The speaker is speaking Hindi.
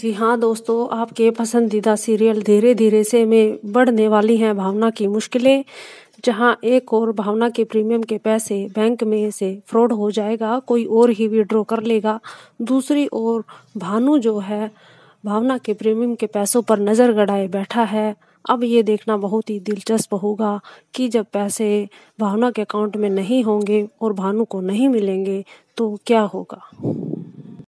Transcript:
जी हाँ दोस्तों आपके पसंदीदा सीरियल धीरे धीरे से में बढ़ने वाली हैं भावना की मुश्किलें जहाँ एक और भावना के प्रीमियम के पैसे बैंक में से फ्रॉड हो जाएगा कोई और ही विड्रॉ कर लेगा दूसरी ओर भानु जो है भावना के प्रीमियम के पैसों पर नज़र गड़ाए बैठा है अब ये देखना बहुत ही दिलचस्प होगा कि जब पैसे भावना के अकाउंट में नहीं होंगे और भानु को नहीं मिलेंगे तो क्या होगा